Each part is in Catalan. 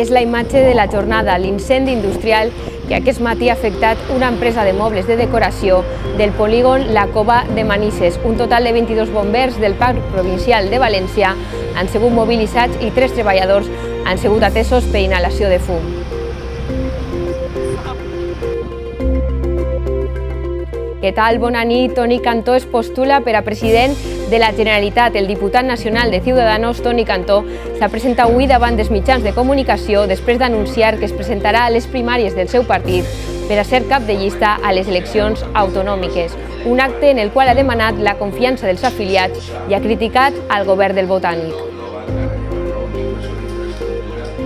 és la imatge de la jornada L'incendi industrial que aquest matí ha afectat una empresa de mobles de decoració del polígon La Cova de Manises. Un total de 22 bombers del Parc Provincial de València han sigut mobilitzats i tres treballadors han sigut atesos per inhalació de fum. Què tal? Bona nit. Toni Cantó es postula per a president de la Generalitat. El diputat nacional de Ciudadanos, Toni Cantó, s'ha presentat avui davant dels mitjans de comunicació després d'anunciar que es presentarà a les primàries del seu partit per a ser cap de llista a les eleccions autonòmiques, un acte en el qual ha demanat la confiança dels afiliats i ha criticat al govern del Botànic.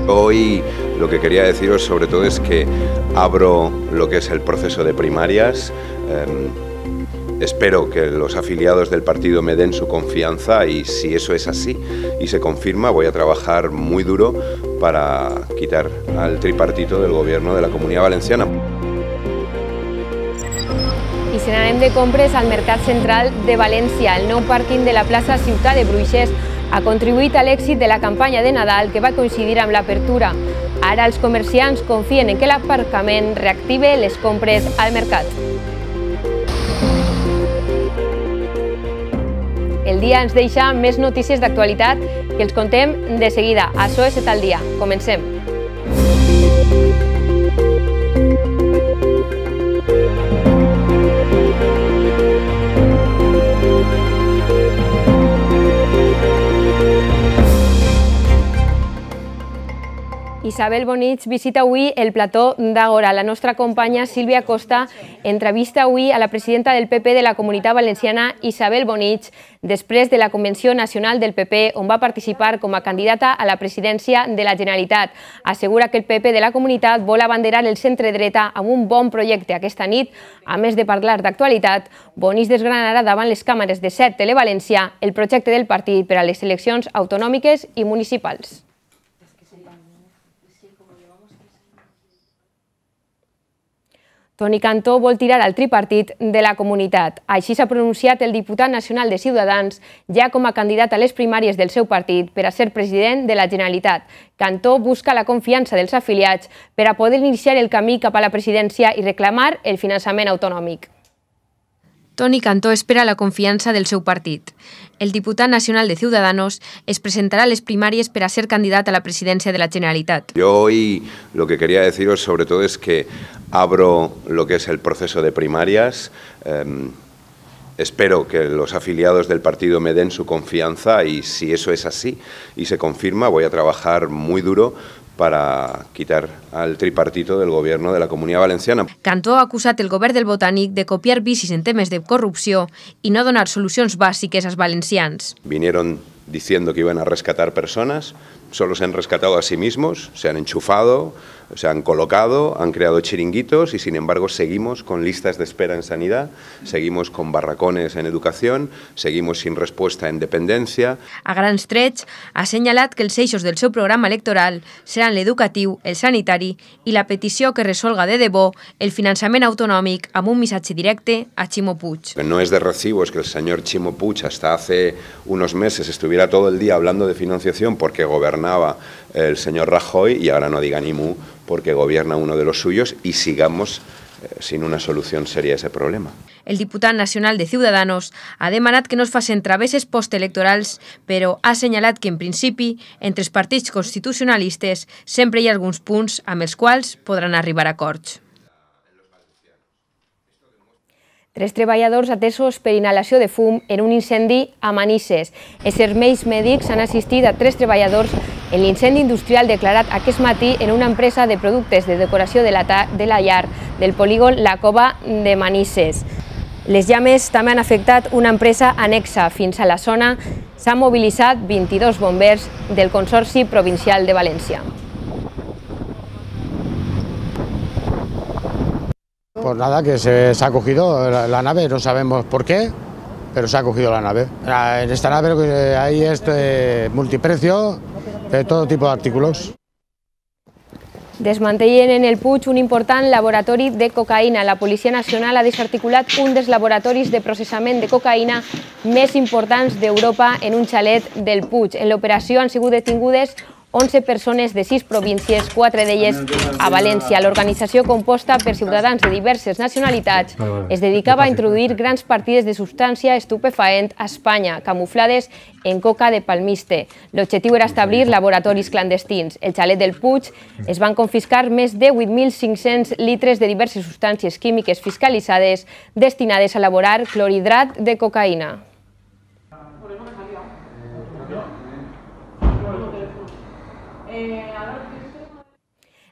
Hoy Lo que quería deciros sobre todo es que abro lo que es el proceso de primarias. Em, espero que los afiliados del partido me den su confianza y si eso es así y se confirma, voy a trabajar muy duro para quitar al tripartito del gobierno de la Comunidad Valenciana. Y se de compres al Mercat Central de Valencia, El nou parking de la Plaza Ciutat de Bruixers ha contribuït al éxito de la campaña de Nadal que va a coincidir amb l'apertura. Ara els comerciants confien en que l'aparcament reactive les compres al mercat. El dia ens deixa més notícies d'actualitat que els contem de seguida. Això és el dia. Comencem. Isabel Bonich visita avui el plató d'Agora. La nostra companya Sílvia Costa entrevista avui a la presidenta del PP de la Comunitat Valenciana, Isabel Bonich, després de la Convenció Nacional del PP, on va participar com a candidata a la presidència de la Generalitat. Assegura que el PP de la comunitat vol abanderar el centre dreta amb un bon projecte aquesta nit. A més de parlar d'actualitat, Bonich desgranarà davant les càmeres de set Televalencià el projecte del partit per a les eleccions autonòmiques i municipals. Toni Cantó vol tirar el tripartit de la comunitat. Així s'ha pronunciat el diputat nacional de Ciutadans, ja com a candidat a les primàries del seu partit per a ser president de la Generalitat. Cantó busca la confiança dels afiliats per a poder iniciar el camí cap a la presidència i reclamar el finançament autonòmic. Toni Cantó espera la confiança del seu partit. el diputado nacional de Ciudadanos es presentará a las primarias para ser candidato a la presidencia de la Generalitat. Yo hoy lo que quería deciros sobre todo es que abro lo que es el proceso de primarias. Em, espero que los afiliados del partido me den su confianza y si eso es así y se confirma, voy a trabajar muy duro para quitar al tripartito del gobierno de la Comunidad Valenciana. Cantó ha acusat el govern del Botànic de copiar vicis en temes de corrupció i no donar solucions bàsiques als valencians. Vinieron diciendo que iban a rescatar personas, solo se han rescatado a sí mismos, se han enchufado, se han colocado, han creado chiringuitos y sin embargo seguimos con listas de espera en sanidad, seguimos con barracones en educación, seguimos sin respuesta en Dependencia. A gran Stretch ha señalado que el seisos del su programa electoral serán el educativo, el sanitari y la petición que resolga de debo el financiamiento autonómico a un missatge directe a Chimo Puig. No es de recibo que el señor Chimo Puig hasta hace unos meses estuviera todo el día hablando de financiación porque gobierna. gobernaba el señor Rajoy y ahora no diga ni mu porque gobierna uno de los suyos y sigamos eh, sin una solución seria a ese problema. El diputat nacional de Ciudadanos ha demanat que no es facin travesses postelectorals, però ha assenyalat que, en principi, entre els partits constitucionalistes sempre hi ha alguns punts amb els quals podran arribar a acords. Tres treballadors atesos per inhalació de fum en un incendi a Manises. Els serveis mèdics han assistit a tres treballadors en l'incendi industrial declarat aquest matí en una empresa de productes de decoració de la, de la llar del polígon La Cova de Manises. Les llames també han afectat una empresa anexa. Fins a la zona s'han mobilitzat 22 bombers del Consorci Provincial de València. Pues nada, que se, se ha cogido la, la, nave, no sabemos por qué, pero se ha cogido la nave. Ah, en esta nave que hay este eh, multiprecio de todo tipo de artículos. Desmantellen en el Puig un important laboratori de cocaïna. La Policia Nacional ha desarticulat un dels laboratoris de processament de cocaïna més importants d'Europa en un xalet del Puig. En l'operació han sigut detingudes 11 persones de 6 províncies, 4 d'elles a València. L'organització, composta per ciutadans de diverses nacionalitats, ah, es dedicava a introduir grans partides de substància estupefaent a Espanya, camuflades en coca de palmiste. L'objectiu era establir laboratoris clandestins. El xalet del Puig es van confiscar més de 8.500 litres de diverses substàncies químiques fiscalitzades destinades a elaborar clorhidrat de cocaïna.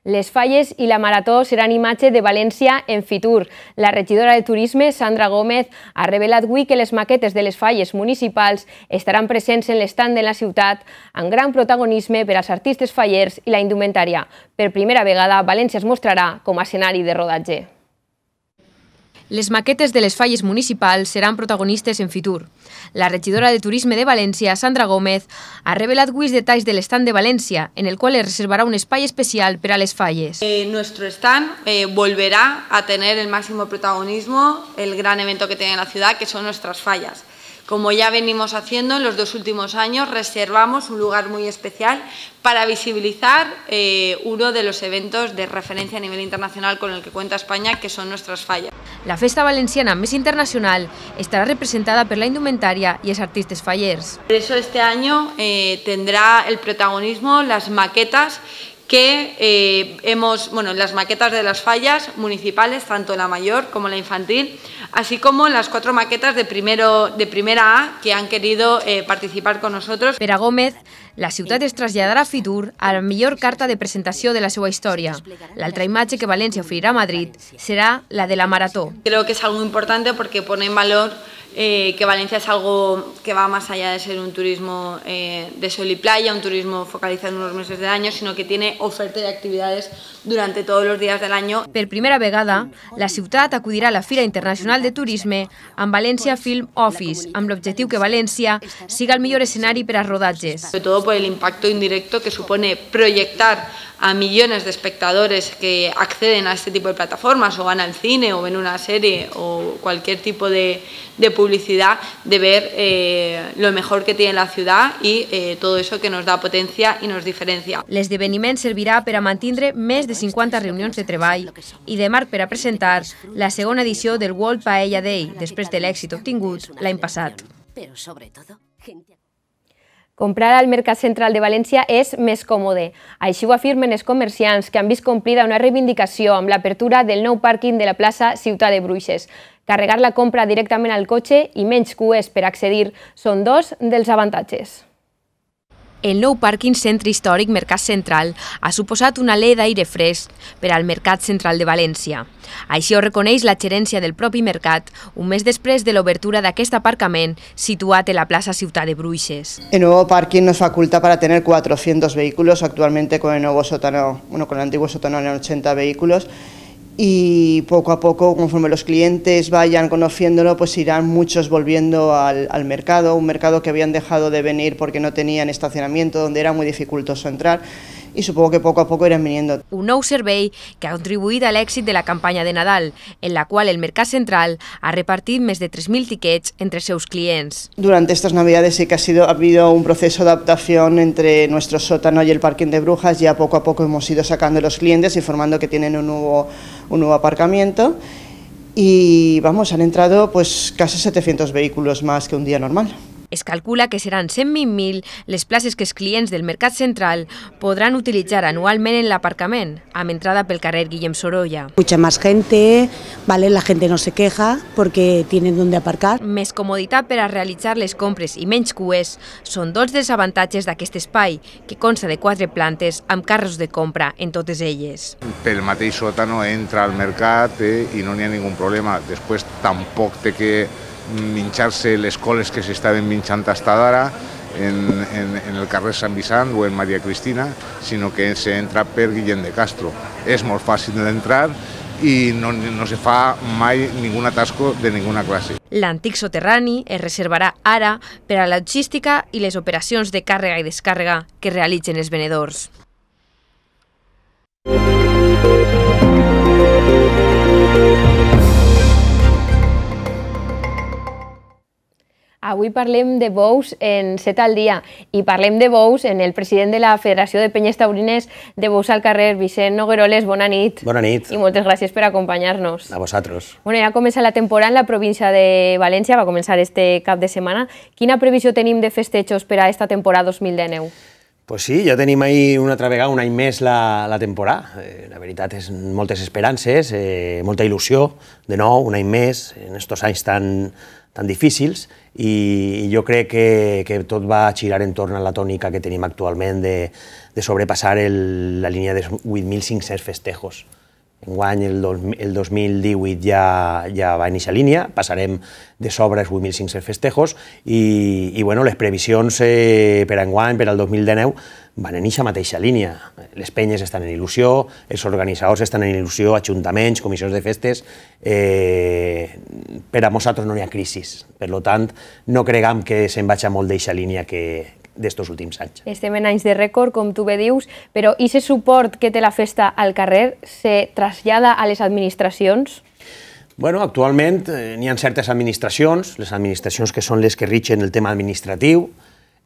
Les falles i la marató seran imatge de València en Fitur. La regidora de Turisme, Sandra Gómez, ha revelat avui que les maquetes de les falles municipals estaran presents en l'estand de la ciutat amb gran protagonisme per als artistes fallers i la indumentària. Per primera vegada, València es mostrarà com a escenari de rodatge. Les maquetes de les falles municipals seran protagonistes en Fitur. La regidora de Turisme de València, Sandra Gómez, ha revelat avui detalls de l'estand de València, en el qual es reservarà un espai especial per a les falles. Eh, nuestro stand eh, volverá a tener el máximo protagonismo, el gran evento que tiene la ciudad, que son nuestras fallas. Como ya venimos haciendo en los dos últimos años, reservamos un lugar muy especial para visibilizar eh, uno de los eventos de referencia a nivel internacional con el que cuenta España, que son nuestras fallas. La Festa Valenciana mes Internacional estará representada por la indumentaria y es artistas fallers. Por eso este año eh, tendrá el protagonismo las maquetas que eh, hemos, bueno, las maquetas de las fallas municipales, tanto la mayor como la infantil, así como las cuatro maquetas de, primero, de primera A que han querido eh, participar con nosotros. a Gómez, la ciudad es trasladará a Fitur a la mejor carta de presentación de la historia. La otra imagen que Valencia ofrecerá a Madrid será la de la maratón Creo que es algo importante porque pone en valor eh, que Valencia es algo que va más allá de ser un turismo eh, de sol y playa, un turismo focalizado en unos meses del año, sino que tiene oferta de actividades durante todos los días del año. Per primera vegada, la ciudad acudirá a la Fira Internacional de Turismo en Valencia Film Office, con amb de que Valencia siga el mejor escenario para rodajes. Sobre todo por el impacto indirecto que supone proyectar a millones de espectadores que acceden a este tipo de plataformas o van al cine o ven una serie o cualquier tipo de, publicidad de ver eh, lo mejor que tiene la ciudad y eh, todo eso que nos da potencia y nos diferencia. de servirà servirá para mantindre més de 50 reuniones de treball y de mar per presentar la segunda edición del World Paella Day después de éxito obtingut l'any passat. Pero sobre todo, Comprar al Mercat Central de València és més còmode. Així ho afirmen els comerciants que han vist complida una reivindicació amb l'apertura del nou pàrquing de la plaça Ciutat de Bruixes. Carregar la compra directament al cotxe i menys cues per accedir són dos dels avantatges. El nou pàrquing centre històric Mercat Central ha suposat una alè d'aire fresc per al Mercat Central de València. Així ho reconeix la gerència del propi mercat un mes després de l'obertura d'aquest aparcament situat a la plaça Ciutat de Bruixes. El nou pàrquing nos faculta a tenir 400 vehicles actualment amb el nuevo sótano, bueno, con el antiguo 80 vehicles, y poco a poco, conforme los clientes vayan conociéndolo, pues irán muchos volviendo al, al, mercado, un mercado que habían dejado de venir porque no tenían estacionamiento, donde era muy dificultoso entrar y supongo que poco a poco irán viniendo. Un no survey que ha contribuido al éxito de la campaña de Nadal, en la cual el Mercat Central ha repartido... ...más de 3.000 tickets entre sus clientes. Durante estas navidades sí que ha, sido, habido un proceso de adaptación entre nuestro sótano y el parking de Brujas, ya poco a poco hemos ido sacando los clientes informando que tienen un nuevo, un nuevo aparcamiento y vamos, han entrado pues casi 700 vehículos más que un día normal. Es calcula que seran 120.000 les places que els clients del Mercat Central podran utilitzar anualment en l'aparcament, amb entrada pel carrer Guillem Sorolla. Mucha más gente, ¿vale? la gente no se queja porque tienen donde aparcar. Més comoditat per a realitzar les compres i menys cues són dos dels avantatges d'aquest espai, que consta de quatre plantes amb carros de compra en totes elles. Pel mateix sòtano entra al mercat eh, i no n'hi ha ningú problema. Després tampoc té que minxar-se les coles que s'estaven minxant fins ara en, en, en el carrer Sant Vicent o en Maria Cristina, sinó que s'entra per Guillem de Castro. És molt fàcil d'entrar i no, no se fa mai ningun atasco de ninguna classe. L'antic soterrani es reservarà ara per a la logística i les operacions de càrrega i descàrrega que realitzen els venedors. Música Avui parlem de bous en set al dia i parlem de bous en el president de la Federació de Penyes Taurines de Bous al carrer, Vicent Nogueroles, bona nit. Bona nit. I moltes gràcies per acompanyar-nos. A vosaltres. Bueno, ja comença la temporada en la província de València, va començar este cap de setmana. Quina previsió tenim de festejos per a esta temporada 2019? Pues sí, ja tenim ahir una altra vegada, un any més, la, la temporada. Eh, la veritat és moltes esperances, eh, molta il·lusió, de nou, un any més, en aquests anys tan, tan difícils, i jo crec que, que tot va girar en torn a la tònica que tenim actualment de, de sobrepassar el, la línia de 8.500 festejos. Enguany, el, el 2018, ja, ja va iniciar línia, passarem de sobres 8.500 festejos i, i bueno, les previsions eh, per enguany, per al 2019, van en aquesta mateixa línia. Les penyes estan en il·lusió, els organitzadors estan en il·lusió, ajuntaments, comissions de festes... Eh, per a nosaltres no hi ha crisi. Per tant, no creguem que se'n vagi molt d'eixa línia que, d'estos últims anys. Estem en anys de rècord, com tu bé dius, però i aquest suport que té la festa al carrer se trasllada a les administracions? Bueno, actualment eh, n'hi ha certes administracions, les administracions que són les que richen el tema administratiu,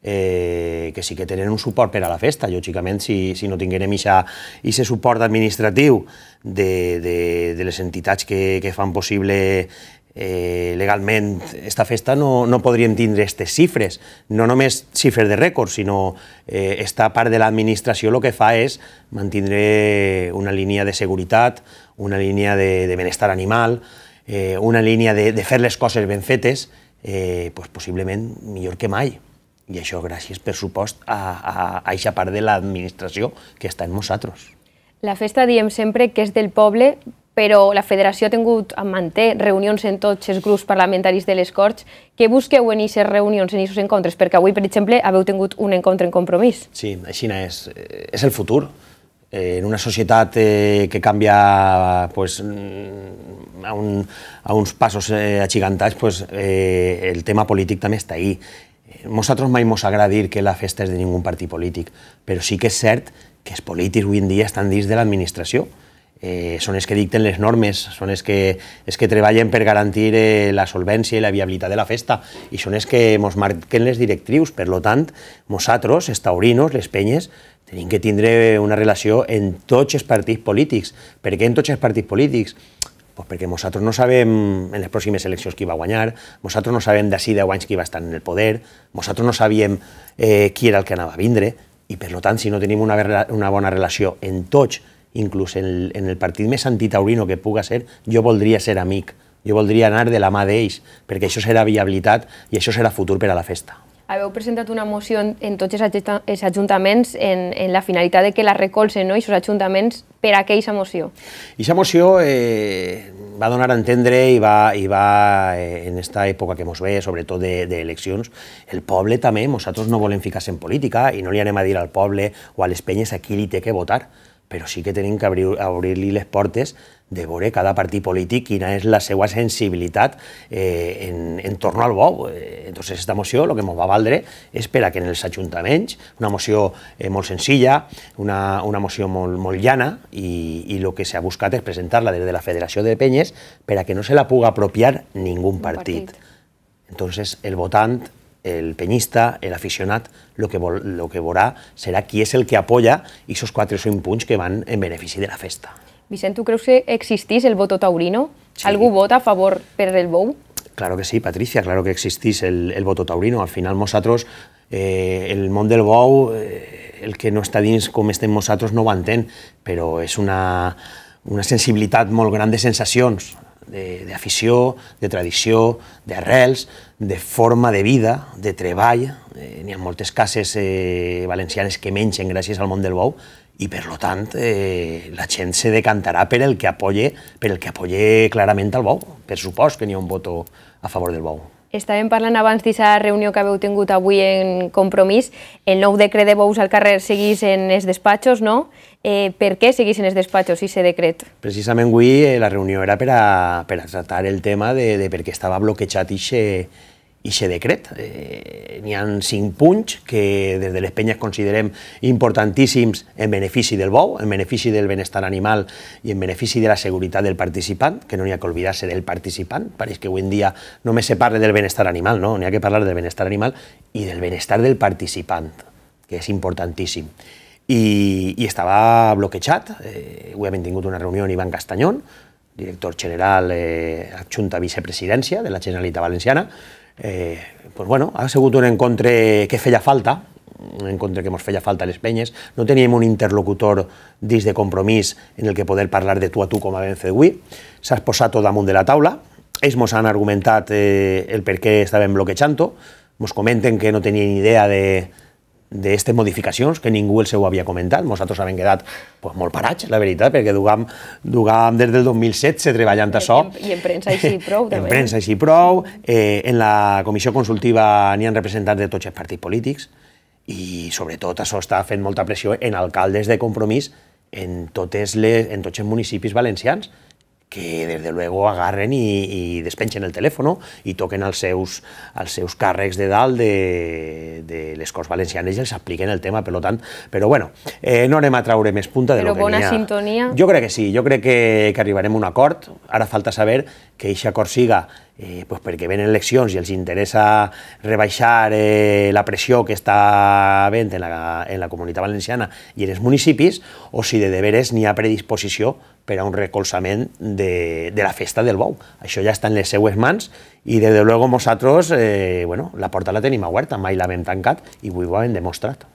eh, que sí que tenen un suport per a la festa. Lògicament, si, si no i aquest suport administratiu de, de, de les entitats que, que fan possible eh, legalment esta festa no, no podríem tindre aquestes xifres, no només xifres de rècord, sinó eh, esta part de l'administració el que fa és mantindre una línia de seguretat, una línia de, de benestar animal, eh, una línia de, de fer les coses ben fetes, eh, pues possiblement millor que mai. I això gràcies, per supost, a, a, a eixa part de l'administració que està en nosaltres. La festa diem sempre que és del poble, però la federació ha tingut, en manté, reunions en tots els grups parlamentaris de les Corts. Què busqueu en aquestes reunions, en aquests encontres? Perquè avui, per exemple, haveu tingut un encontre en compromís. Sí, així és. Eh, és el futur. Eh, en una societat eh, que canvia pues, mm, a, un, a uns passos agigantats, pues, el tema polític també està ahí. Nosaltres mai ens agrada dir que la festa és de ningú partit polític, però sí que és cert que els polítics avui en dia estan dins de l'administració eh, són els que dicten les normes, són els que, els que treballen per garantir eh, la solvència i la viabilitat de la festa i són els que ens marquen les directrius. Per lo tant, nosaltres, els taurinos, les penyes, tenim que tindre una relació en tots els partits polítics. Per què en tots els partits polítics? Pues perquè nosaltres no sabem en les pròximes eleccions qui va guanyar, nosaltres no sabem d'ací 10 anys qui va estar en el poder, nosaltres no sabíem eh, qui era el que anava a vindre, i per tant, si no tenim una, una bona relació en tots inclús en el, en el partit més antitaurino que puga ser, jo voldria ser amic, jo voldria anar de la mà d'ells, perquè això serà viabilitat i això serà futur per a la festa. Haveu presentat una moció en tots els ajuntaments en, en la finalitat de que la recolzen no? els ajuntaments per a aquella moció. Aquesta moció eh, va donar a entendre i va, i va eh, en aquesta època que ens ve, sobretot d'eleccions, de, de el poble també, nosaltres no volem ficar-se en política i no li anem a dir al poble o a les penyes a qui li té que votar però sí que tenim que abrir-li abrir, les portes de veure cada partit polític quina és la seva sensibilitat eh, en, en torno al bou. Eh, entonces, aquesta moció el que ens va valdre és per a que en els ajuntaments, una moció eh, molt senzilla, una, una moció molt, molt llana, i, i el que s'ha buscat és presentar-la des de la Federació de Penyes per a que no se la puga apropiar ningú partit. partit. Entonces, el votant el peñista, el aficionat, lo que, lo que es será es el que apoya esos cuatro cuatro o punch que van en beneficio de la festa. Vicent, ¿tú crees que existís el voto taurino? algo vota a favor perder el bow? Claro que sí, Patricia, claro que existís el, voto taurino. Al final nosotros, eh, el mundo del bow, eh, el que no está dins como estem nosotros no va pero es una, una sensibilidad muy grande, de d'afició, de, de tradició, d'arrels, de forma de vida, de treball. Eh, N'hi ha moltes cases eh, valencianes que mengen gràcies al món del bou i, per lo tant, eh, la gent se decantarà per el que apoye, per el que apoye clarament al bou. Per supost que n'hi ha un voto a favor del bou. Estàvem parlant abans d'aquesta reunió que haveu tingut avui en compromís. El nou decret de Bous al carrer seguís en els despatxos, no? Eh, per què seguís en els despatxos, aquest decret? Precisament avui eh, la reunió era per a, per a tractar el tema de, de per què estava bloquejat aquest i ser decret. Eh, N'hi han cinc punts que des de les penyes considerem importantíssims en benefici del bou, en benefici del benestar animal i en benefici de la seguretat del participant, que no n'hi ha que oblidar-se del participant, pareix que avui en dia només se parla del benestar animal, no? N'hi ha que parlar del benestar animal i del benestar del participant, que és importantíssim. I, i estava bloquejat, eh, avui hem tingut una reunió amb Ivan Castanyón, director general eh, adjunta vicepresidència de la Generalitat Valenciana, eh, pues bueno, ha sigut un encontre que feia falta, un encontre que ens feia falta a les penyes, no teníem un interlocutor dins de compromís en el que poder parlar de tu a tu com a vèncer avui, s'ha posat tot damunt de la taula, ells ens han argumentat eh, el per què estàvem bloquejant-ho, ens comenten que no tenien idea de, d'aquestes modificacions que ningú el seu havia comentat. Nosaltres havíem quedat pues, molt parats, la veritat, perquè dugam, dugam des del 2016 treballant I, això. I, I en premsa així prou, també. En premsa així prou. Eh, en la comissió consultiva n'hi han representat de tots els partits polítics i sobretot això està fent molta pressió en alcaldes de compromís en, totes les, en tots els municipis valencians que desde luego agarren i, i despenxen el teléfono i toquen els seus, els seus càrrecs de dalt de, de les Corts Valencianes i els apliquen el tema, per tant, però bueno, eh, no anem a traure més punta de però lo que n'hi ha. bona sintonia. Jo crec que sí, jo crec que, que arribarem a un acord, ara falta saber que aquest acord siga eh, pues perquè venen eleccions i els interessa rebaixar eh, la pressió que està havent en la, en la comunitat valenciana i en els municipis, o si de deberes n'hi ha predisposició per a un recolzament de, de la festa del bou. Això ja està en les seues mans i, des de luego, nosaltres, eh, bueno, la porta la tenim oberta, mai l'havíem tancat i avui ho hem demostrat.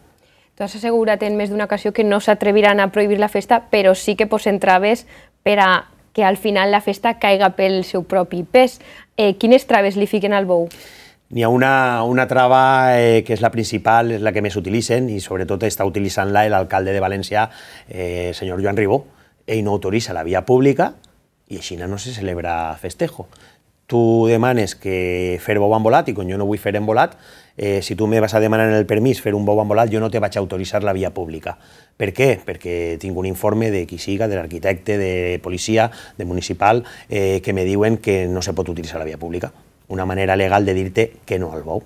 Tu has assegurat en més d'una ocasió que no s'atreviran a prohibir la festa, però sí que posen traves per a que al final la festa caiga pel seu propi pes. Eh, quines traves li fiquen al bou? N'hi ha una, una trava eh, que és la principal, és la que més utilitzen i sobretot està utilitzant-la l'alcalde de València, eh, senyor Joan Ribó, ell no autoritza la via pública i així no se celebra festejo. Tu demanes que fer bou embolat i quan jo no vull fer embolat, eh, si tu me vas a demanar el permís fer un bou embolat, jo no te vaig autoritzar la via pública. Per què? Perquè tinc un informe de qui siga, de l'arquitecte, de policia, de municipal, eh, que me diuen que no se pot utilitzar la via pública. Una manera legal de dir-te que no al bou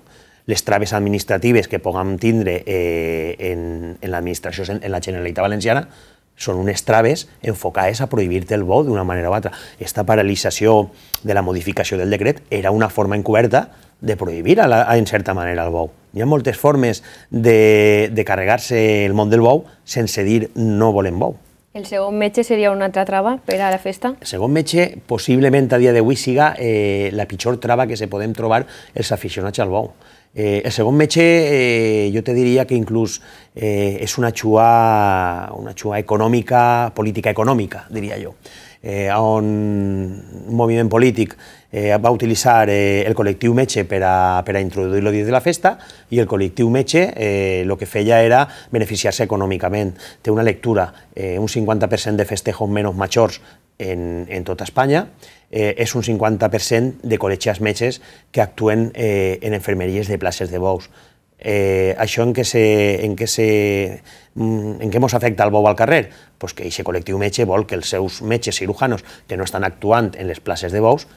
les traves administratives que puguem tindre eh, en, en l'administració, en la Generalitat Valenciana, són unes traves enfocades a prohibir-te el vot d'una manera o altra. Esta paralització de la modificació del decret era una forma encoberta de prohibir, a la, en certa manera, el bou. Hi ha moltes formes de, de carregar-se el món del bou sense dir no volem bou. El segon metge seria una altra trava per a la festa? El segon metge possiblement a dia d'avui siga eh, la pitjor trava que se podem trobar els aficionats al bou. Eh, el segon metge eh, jo te diria que inclús eh, és una xua, una xua econòmica, política econòmica, diria jo, eh, on un moviment polític eh, va utilitzar eh, el col·lectiu metge per a, per a introduir-lo dins de la festa i el col·lectiu metge el eh, que feia era beneficiar-se econòmicament. Té una lectura, eh, un 50% de festejos menys majors en, en tota Espanya, eh, és un 50% de col·legiats metges que actuen eh, en enfermeries de places de bous. Eh, això en què, se, en què, se, mm, en què mos afecta el bou al carrer? Pues que aquest col·lectiu metge vol que els seus metges cirujanos que no estan actuant en les places de bous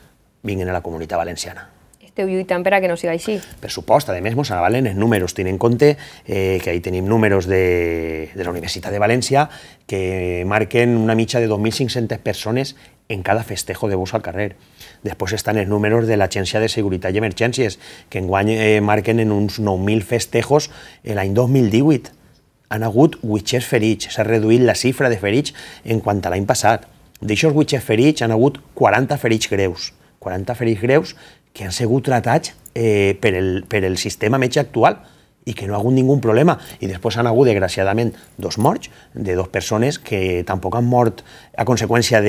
vinguin a la comunitat valenciana esteu lluitant per a que no siga així. Per supost, a més, mos avalen els números. Tinc en compte eh, que ahir tenim números de, de la Universitat de València que marquen una mitja de 2.500 persones en cada festejo de bus al carrer. Després estan els números de l'Agència de Seguretat i Emergències, que enguany eh, marquen en uns 9.000 festejos l'any 2018. Han hagut 800 ferits, s'ha reduït la xifra de ferits en quant a l'any passat. D'aixòs 800 ferits han hagut 40 ferits greus. 40 ferits greus que han sigut tratats eh, per, el, per el sistema metge actual i que no ha hagut ningú problema. I després han hagut, desgraciadament, dos morts de dues persones que tampoc han mort a conseqüència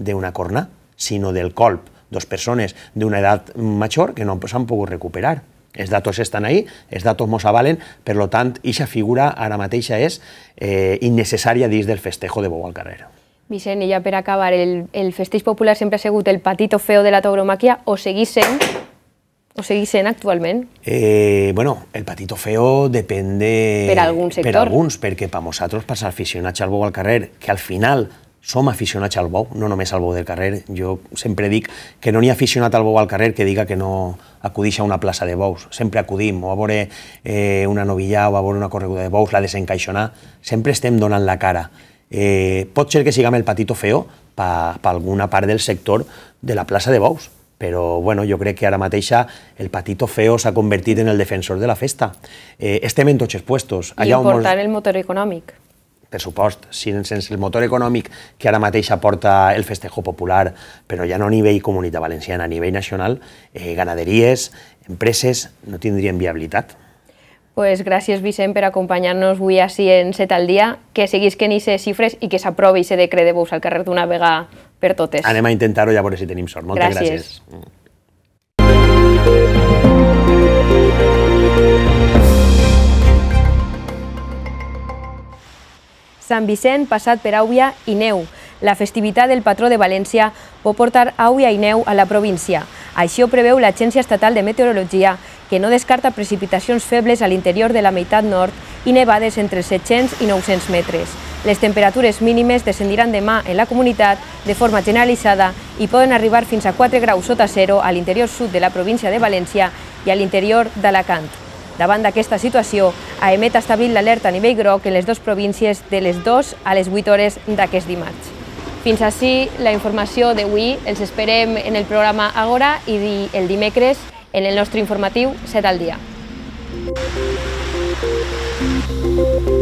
d'una corna, sinó del colp. Dos persones d'una edat major que no s'han pogut recuperar. Els datos estan ahí, els datos mos avalen, per lo tant, eixa figura ara mateixa és eh, innecessària dins del festejo de Bou al Vicent, i ja per acabar, el, el festeig popular sempre ha sigut el o feo de la tauromàquia o seguís sent? O seguís sent actualment? Eh, bueno, el o feo depèn de... Per algun sector. Per alguns, perquè per nosaltres, per aficionats al bou al carrer, que al final som aficionats al bou, no només al bou del carrer. Jo sempre dic que no n'hi ha aficionat al bou al carrer que diga que no acudix a una plaça de bous. Sempre acudim, o a veure eh, una novillà, o a veure una correguda de bous, la desencaixonar. Sempre estem donant la cara eh, pot ser que siguem el patito feo per pa alguna part del sector de la plaça de Bous, però bueno, jo crec que ara mateixa el patito feo s'ha convertit en el defensor de la festa. Eh, estem en tots els puestos. Allà I important mos... el motor econòmic. Per supost, sense el motor econòmic que ara mateix aporta el festejo popular, però ja no a nivell comunitat valenciana, a nivell nacional, eh, ganaderies, empreses, no tindrien viabilitat. Pues gràcies, Vicent, per acompanyar-nos avui així en Set al dia, que ni aquestes xifres i que s'aprovi se decret de Bous al carrer d'una vegada per totes. Anem a intentar-ho ja a veure si tenim sort. Moltes gràcies. gràcies. Sant Vicent, passat per Àuia i neu la festivitat del patró de València pot portar aigua i neu a la província. Això preveu l'Agència Estatal de Meteorologia, que no descarta precipitacions febles a l'interior de la meitat nord i nevades entre 700 i 900 metres. Les temperatures mínimes descendiran demà en la comunitat de forma generalitzada i poden arribar fins a 4 graus sota zero a l'interior sud de la província de València i a l'interior d'Alacant. Davant d'aquesta situació, AEMET ha establit l'alerta a nivell groc en les dues províncies de les 2 a les 8 hores d'aquest dimarts. Fins així la informació d'avui. Els esperem en el programa Agora i el dimecres en el nostre informatiu 7 al dia. Thank you.